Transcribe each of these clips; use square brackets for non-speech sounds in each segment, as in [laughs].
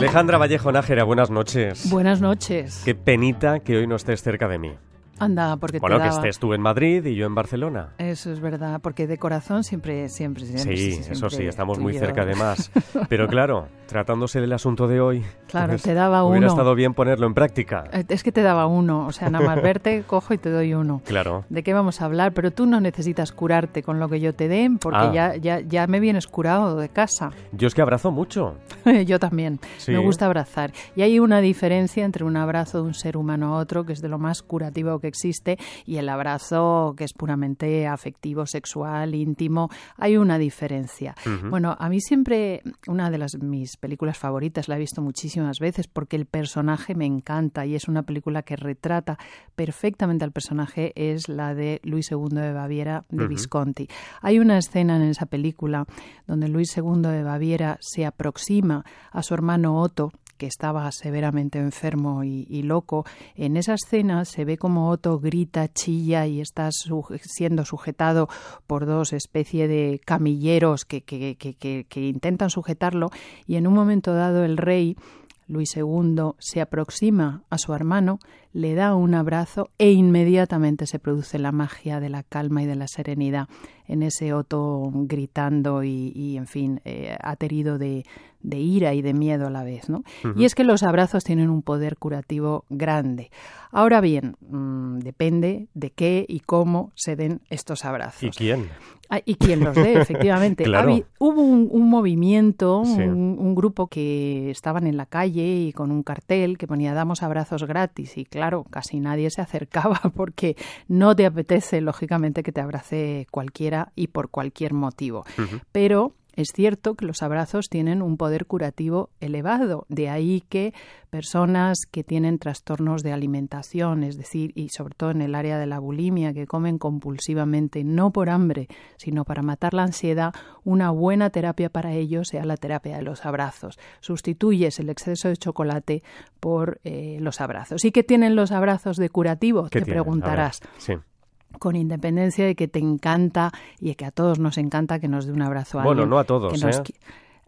Alejandra Vallejo Nájera, buenas noches. Buenas noches. Qué penita que hoy no estés cerca de mí. Anda, porque bueno, te que estés tú en Madrid y yo en Barcelona. Eso es verdad, porque de corazón siempre, siempre, siempre. Sí, eso sí, estamos muy cerca de más. [laughs] Pero claro, tratándose del asunto de hoy, claro, pues, te daba hubiera estado bien ponerlo en práctica. Eh, es que te daba uno, o sea, nada más [laughs] verte, cojo y te doy uno. Claro. ¿De qué vamos a hablar? Pero tú no necesitas curarte con lo que yo te den, porque ah. ya, ya, me vienes curado de casa. Yo es que abrazo mucho. [laughs] yo también, me gusta abrazar. Y hay una diferencia entre un abrazo de un ser humano a otro, que es de lo más curativo que existe, y el abrazo que es puramente afectivo, sexual, íntimo. Hay una diferencia. Bueno, a mí siempre una de las mis películas favoritas, la he visto muchísimas veces porque el personaje me encanta y es una película que retrata perfectamente al personaje, es la de Luis II de Baviera de Visconti. Hay una escena en esa película donde Luis II de Baviera se aproxima a su hermano Otto, que estaba severamente enfermo y, loco, en esa escena se ve como Otto grita, chilla y está siendo sujetado por dos especie de camilleros que, que intentan sujetarlo y en un momento dado el rey Luis II se aproxima a su hermano, le da un abrazo e inmediatamente se produce la magia de la calma y de la serenidad en ese otro gritando y, en fin, eh, aterido de, ira y de miedo a la vez. ¿no? Y es que los abrazos tienen un poder curativo grande. Ahora bien, mm, depende de qué y cómo se den estos abrazos. ¿Y quién? Ah, y quién los dé, [laughs] efectivamente. hubo un, movimiento, un, un, grupo que estaban en la calle y con un cartel que ponía damos abrazos gratis y claro, casi nadie se acercaba [laughs] porque no te apetece, lógicamente, que te abrace cualquiera y por cualquier motivo. Pero es cierto que los abrazos tienen un poder curativo elevado, de ahí que personas que tienen trastornos de alimentación, es decir, y sobre todo en el área de la bulimia, que comen compulsivamente, no por hambre, sino para matar la ansiedad, una buena terapia para ellos sea la terapia de los abrazos. Sustituyes el exceso de chocolate por eh, los abrazos. ¿Y qué tienen los abrazos de curativo? Te preguntarás. Sí con independencia de que te encanta y de que a todos nos encanta que nos dé un abrazo a Bueno, no a todos, ¿eh?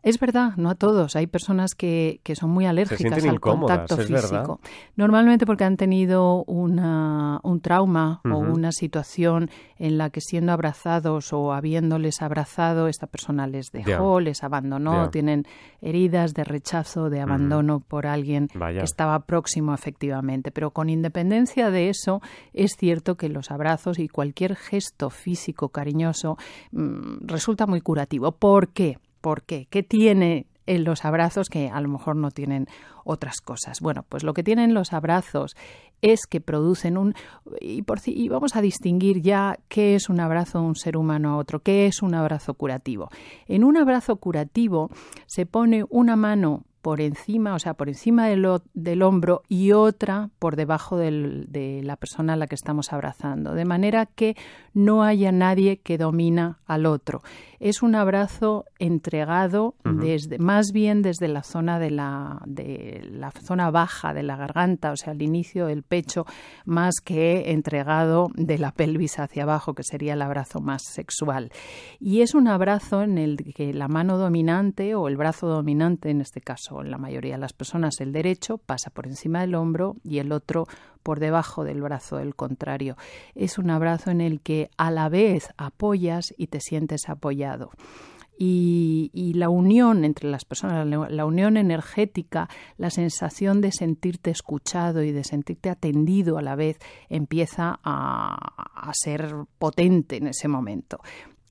Es verdad, no a todos. Hay personas que, que son muy alérgicas al contacto físico. Normalmente porque han tenido un trauma o una situación en la que siendo abrazados o habiéndoles abrazado, esta persona les dejó, les abandonó, tienen heridas de rechazo, de abandono por alguien que estaba próximo efectivamente. Pero con independencia de eso, es cierto que los abrazos y cualquier gesto físico cariñoso mm, resulta muy curativo. ¿Por qué? ¿Por qué? ¿Qué tiene en eh, los abrazos que a lo mejor no tienen otras cosas. Bueno, pues lo que tienen los abrazos es que producen un... Y, por, y, vamos a distinguir ya qué es un abrazo de un ser humano a otro, qué es un abrazo curativo. En un abrazo curativo se pone una mano por encima, o sea, por encima del, del hombro y otra por debajo de la persona a la que estamos abrazando, de manera que no haya nadie que domina al otro. Es un abrazo entregado desde, más bien desde la zona de la, de la zona baja de la garganta, o sea, al inicio del pecho, más que entregado de la pelvis hacia abajo, que sería el abrazo más sexual. Y es un abrazo en el que la mano dominante o el brazo dominante, en este caso, en la mayoría de las personas, el derecho pasa por encima del hombro y el otro por debajo del brazo del contrario. Es un abrazo en el que a la vez apoyas y te sientes apoyado. Y, la unión entre las personas, la unión energética, la sensación de sentirte escuchado y de sentirte atendido a la vez empieza a, a ser potente en ese momento.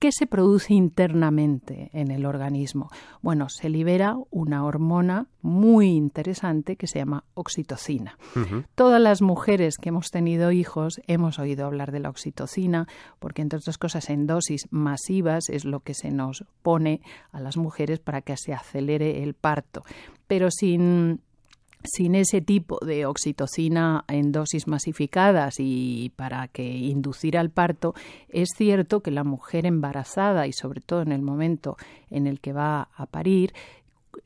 ¿Qué se produce internamente en el organismo? Bueno, se libera una hormona muy interesante que se llama oxitocina. Todas las mujeres que hemos tenido hijos hemos oído hablar de la oxitocina porque, entre otras cosas, en dosis masivas es lo que se nos pone a las mujeres para que se acelere el parto. Pero sin sin ese tipo de oxitocina en dosis masificadas y para que inducir al parto, es cierto que la mujer embarazada y sobre todo en el momento en el que va a parir,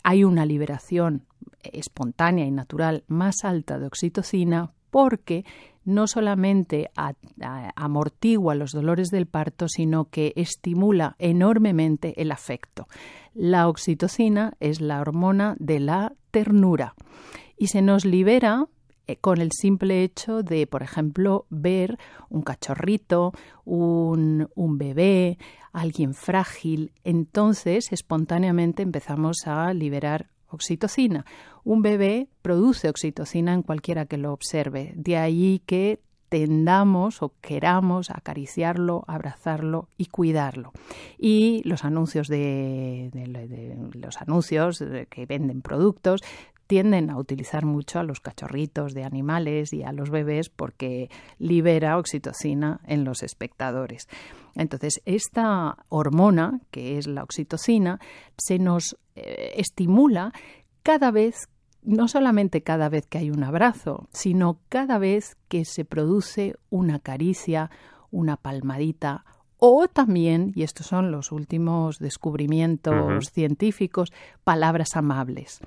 hay una liberación espontánea y natural más alta de oxitocina porque no solamente amortigua los dolores del parto, sino que estimula enormemente el afecto. La oxitocina es la hormona de la ternura y se nos libera eh, con el simple hecho de, por ejemplo, ver un cachorrito, un, bebé, alguien frágil, entonces espontáneamente empezamos a liberar oxitocina. Un bebé produce oxitocina en cualquiera que lo observe, de ahí que tendamos o queramos acariciarlo, abrazarlo y cuidarlo. Y los anuncios de los anuncios que venden productos tienden a utilizar mucho a los cachorritos de animales y a los bebés porque libera oxitocina en los espectadores. Entonces, esta hormona, que es la oxitocina, se nos eh, estimula cada vez no solamente cada vez que hay un abrazo, sino cada vez que se produce una caricia, una palmadita o también, y estos son los últimos descubrimientos científicos, palabras amables.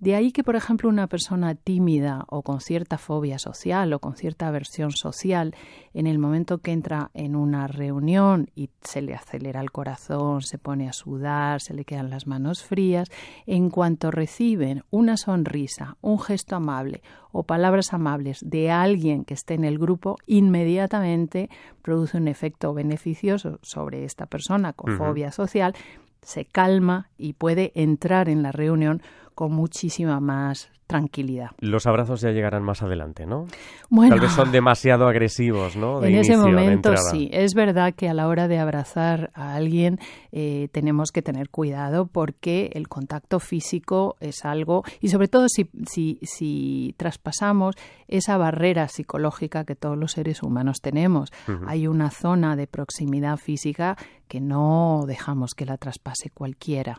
De ahí que, por ejemplo, una persona tímida o con cierta fobia social o con cierta aversión social, en el momento que entra en una reunión y se le acelera el corazón, se pone a sudar, se le quedan las manos frías, en cuanto reciben una sonrisa, un gesto amable o palabras amables de alguien que esté en el grupo, inmediatamente produce un efecto beneficioso sobre esta persona con fobia social, se calma y puede entrar en la reunión con muchísima más tranquilidad. Los abrazos ya llegarán más adelante, ¿no? Bueno, Tal vez son demasiado agresivos, ¿no? en ese momento sí. Es verdad que a la hora de abrazar a alguien eh, tenemos que tener cuidado porque el contacto físico es algo, y sobre todo si, traspasamos esa barrera psicológica que todos los seres humanos tenemos. Hay una zona de proximidad física que no dejamos que la traspase cualquiera.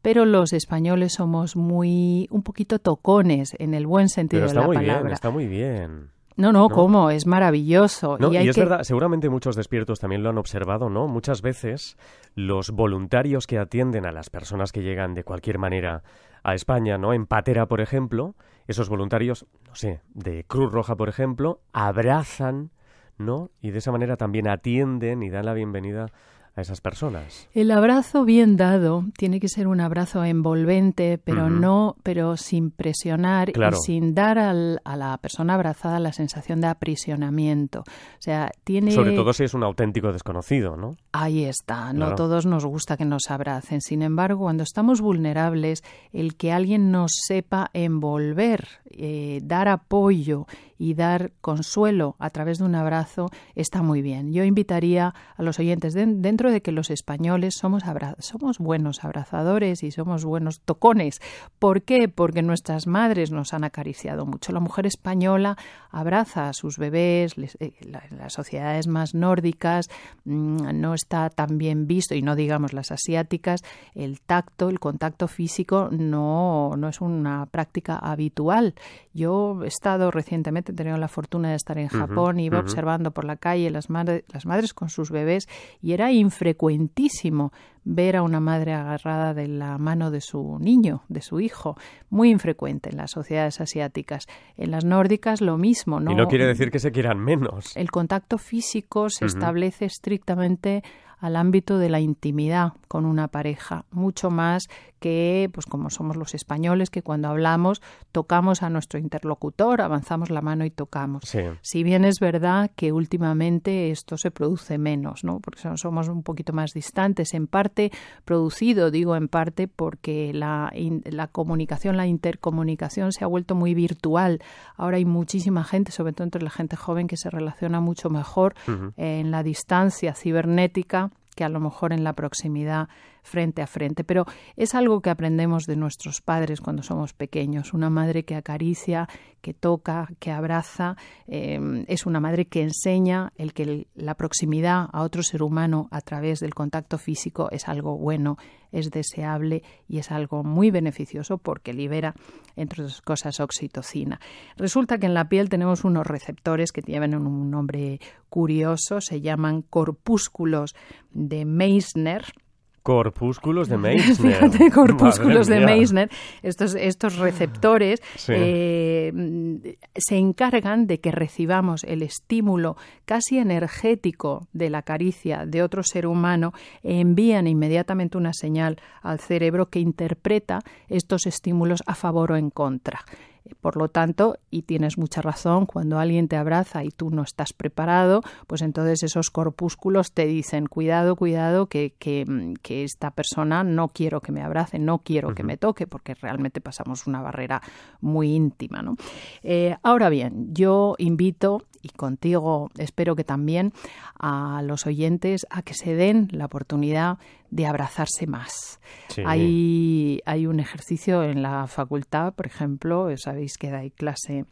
Pero los españoles somos muy un poquito tocones en el buen sentido está de la muy Bien, está muy bien. No, no, ¿cómo? Es maravilloso. y, es verdad, seguramente muchos despiertos también lo han observado, ¿no? Muchas veces los voluntarios que atienden a las personas que llegan de cualquier manera a España, ¿no? En Patera, por ejemplo, esos voluntarios, no sé, de Cruz Roja, por ejemplo, abrazan, ¿no? Y de esa manera también atienden y dan la bienvenida a esas personas. El abrazo bien dado tiene que ser un abrazo envolvente, pero no, pero sin presionar y sin dar al, a la persona abrazada la sensación de aprisionamiento. O sea, tiene sobre todo si es un auténtico desconocido, ¿no? Ahí está. No todos nos gusta que nos abracen. Sin embargo, cuando estamos vulnerables, el que alguien nos sepa envolver, eh, dar apoyo y dar consuelo a través de un abrazo está muy bien. Yo invitaría a los oyentes, dentro de que los españoles somos, somos buenos abrazadores y somos buenos tocones. ¿Por qué? Porque nuestras madres nos han acariciado mucho. La mujer española abraza a sus bebés, les, eh, las sociedades más nórdicas mm, no está tan bien visto, y no digamos las asiáticas, el tacto, el contacto físico no es una práctica habitual. Yo he estado recientemente he la fortuna de estar en Japón, y iba observando por la calle las, madres con sus bebés y era infrecuentísimo ver a una madre agarrada de la mano de su niño, de su hijo, muy infrecuente en las sociedades asiáticas. En las nórdicas lo mismo, ¿no? Y no quiere decir que se quieran menos. El contacto físico se establece estrictamente al ámbito de la intimidad con una pareja, mucho más que, pues como somos los españoles, que cuando hablamos tocamos a nuestro interlocutor, avanzamos la mano y tocamos. Si bien es verdad que últimamente esto se produce menos, ¿no? Porque somos un poquito más distantes, en parte producido, digo en parte, porque la, la comunicación, la intercomunicación se ha vuelto muy virtual. Ahora hay muchísima gente, sobre todo entre la gente joven, que se relaciona mucho mejor en la distancia cibernética que a lo mejor en la proximidad frente a frente. Pero es algo que aprendemos de nuestros padres cuando somos pequeños. Una madre que acaricia, que toca, que abraza, eh, es una madre que enseña el que la proximidad a otro ser humano a través del contacto físico es algo bueno, es deseable y es algo muy beneficioso porque libera, entre otras cosas, oxitocina. Resulta que en la piel tenemos unos receptores que tienen un nombre curioso, se llaman corpúsculos de Meissner Corpúsculos de [laughs] Meissner. corpúsculos de Estos, receptores eh, se encargan de que recibamos el estímulo casi energético de la caricia de otro ser humano, e envían inmediatamente una señal al cerebro que interpreta estos estímulos a favor o en contra. Por lo tanto, y tienes mucha razón, cuando alguien te abraza y tú no estás preparado, pues entonces esos corpúsculos te dicen, cuidado, cuidado, que, mm, esta persona no quiero que me abrace, no quiero que me toque, porque realmente pasamos una barrera muy íntima. Eh, ahora bien, yo invito y contigo espero que también a los oyentes a que se den la oportunidad de abrazarse más. Hay, hay un ejercicio en la facultad, por ejemplo, sabéis que hay clase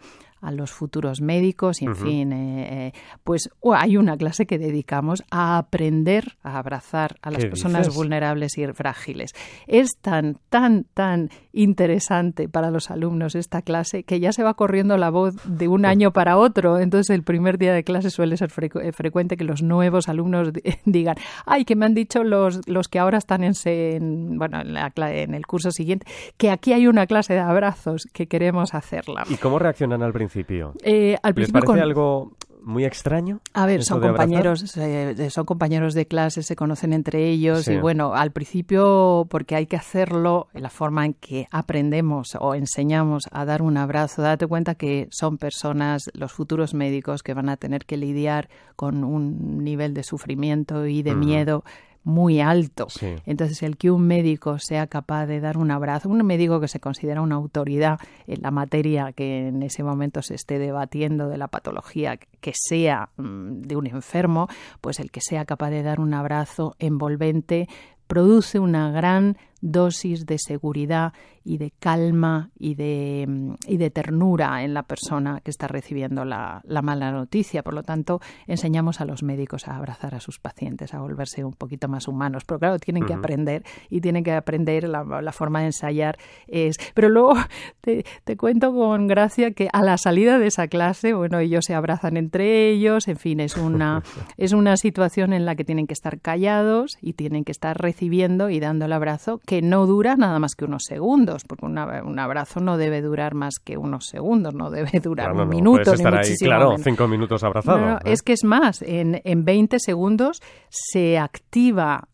a los futuros médicos, y en fin, eh, eh, pues hay una clase que dedicamos a aprender a abrazar a las personas vulnerables y frágiles. Es tan, tan, tan interesante para los alumnos esta clase que ya se va corriendo la voz de un año para otro. Entonces, el primer día de clase suele ser eh, frecuente que los nuevos alumnos [laughs] digan, ay, que me han dicho los, los que ahora están en, bueno, en el curso siguiente, que aquí hay una clase de abrazos que queremos hacerla. ¿Y cómo reaccionan al principio? Eh, al principio algo muy extraño? A ver, son compañeros, eh, son compañeros de clase, se conocen entre ellos y bueno, al principio porque hay que hacerlo, la forma en que aprendemos o enseñamos a dar un abrazo, date cuenta que son personas, los futuros médicos que van a tener que lidiar con un nivel de sufrimiento y de miedo muy alto. Entonces, el que un médico sea capaz de dar un abrazo, un médico que se considera una autoridad en la materia que en ese momento se esté debatiendo de la patología que sea mm, de un enfermo, pues el que sea capaz de dar un abrazo envolvente produce una gran dosis de seguridad y de calma y de, mm, de ternura en la persona que está recibiendo la, mala noticia. Por lo tanto, enseñamos a los médicos a abrazar a sus pacientes, a volverse un poquito más humanos. Pero claro, tienen que aprender y tienen que aprender la, forma de ensayar. Es... Pero luego te, cuento con gracia que a la salida de esa clase, bueno, ellos se abrazan entre ellos, en fin, es una, [laughs] es una situación en la que tienen que estar callados y tienen que estar recibiendo y dando el abrazo no dura nada más que unos segundos, porque un abrazo no debe durar más que unos segundos, no debe durar minutos un minuto. ni claro, cinco minutos abrazado. ¿eh? Es que es más, en, en 20 segundos se activa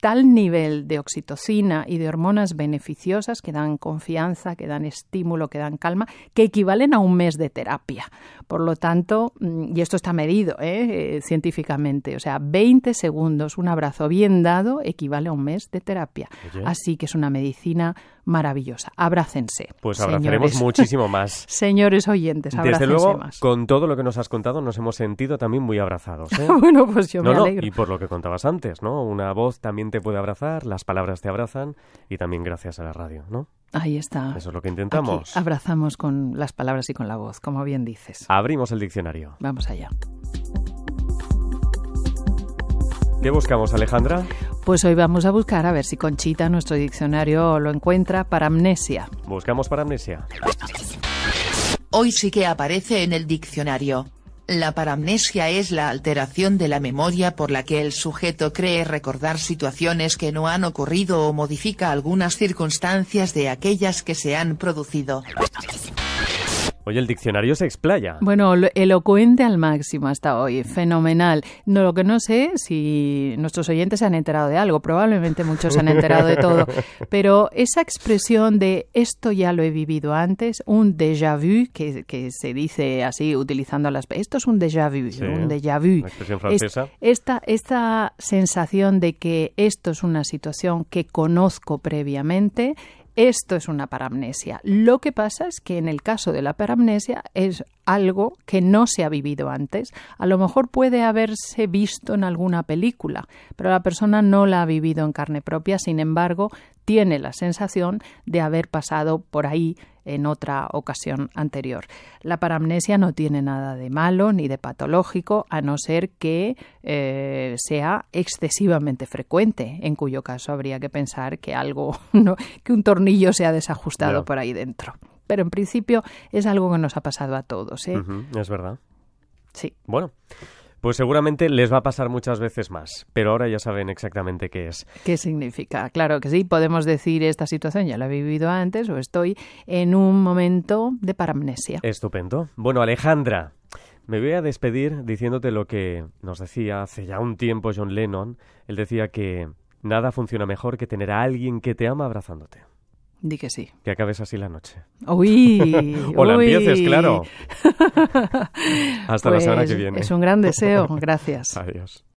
tal nivel de oxitocina y de hormonas beneficiosas que dan confianza, que dan estímulo, que dan calma, que equivalen a un mes de terapia. Por lo tanto, mm, y esto está medido ¿eh? Eh, científicamente, o sea, 20 segundos, un abrazo bien dado equivale a un mes de terapia. Así que es una medicina maravillosa. Abrácense. Pues abrazaremos muchísimo [laughs] más. señores oyentes, más. Desde luego, con todo lo que nos has contado, nos hemos sentido también muy abrazados. ¿eh? [laughs] bueno, pues yo me alegro. y por lo que contabas antes, ¿no? Una voz también te puede abrazar, las palabras te abrazan y también gracias a la radio, ¿no? Ahí está. Eso es lo que intentamos. abrazamos con las palabras y con la voz, como bien dices. Abrimos el diccionario. Vamos allá. ¿Qué buscamos, Alejandra? Pues hoy vamos a buscar a ver si Conchita, nuestro diccionario, lo encuentra para amnesia. Buscamos para amnesia. Hoy sí que aparece en el diccionario. La paramnesia es la alteración de la memoria por la que el sujeto cree recordar situaciones que no han ocurrido o modifica algunas circunstancias de aquellas que se han producido el diccionario se explaya. Bueno, elocuente al máximo hasta hoy, fenomenal. No, lo que no sé si nuestros oyentes se han enterado de algo, probablemente muchos se han enterado de todo, [laughs] pero esa expresión de esto ya lo he vivido antes, un déjà vu, que, se dice así utilizando las... Esto es un déjà vu, un déjà vu. expresión francesa. esta, esta sensación de que esto es una situación que conozco previamente esto es una paramnesia. Lo que pasa es que en el caso de la paramnesia es algo que no se ha vivido antes. A lo mejor puede haberse visto en alguna película, pero la persona no la ha vivido en carne propia, sin embargo, tiene la sensación de haber pasado por ahí en otra ocasión anterior. La paramnesia no tiene nada de malo ni de patológico, a no ser que eh, sea excesivamente frecuente, en cuyo caso habría que pensar que algo, [laughs] no, que un tornillo se ha desajustado por ahí dentro. Pero en principio es algo que nos ha pasado a todos. ¿eh? Es verdad. Sí. Bueno. Pues seguramente les va a pasar muchas veces más, pero ahora ya saben exactamente qué es. ¿Qué significa? Claro que sí, podemos decir esta situación ya la he vivido antes o estoy en un momento de paramnesia. Estupendo. Bueno, Alejandra, me voy a despedir diciéndote lo que nos decía hace ya un tiempo John Lennon. Él decía que nada funciona mejor que tener a alguien que te ama abrazándote. Di que sí. Que acabes así la noche. Uy. [laughs] o la empieces, claro. [laughs] Hasta la semana que pues viene. Es un gran deseo. [laughs] Gracias. Adiós.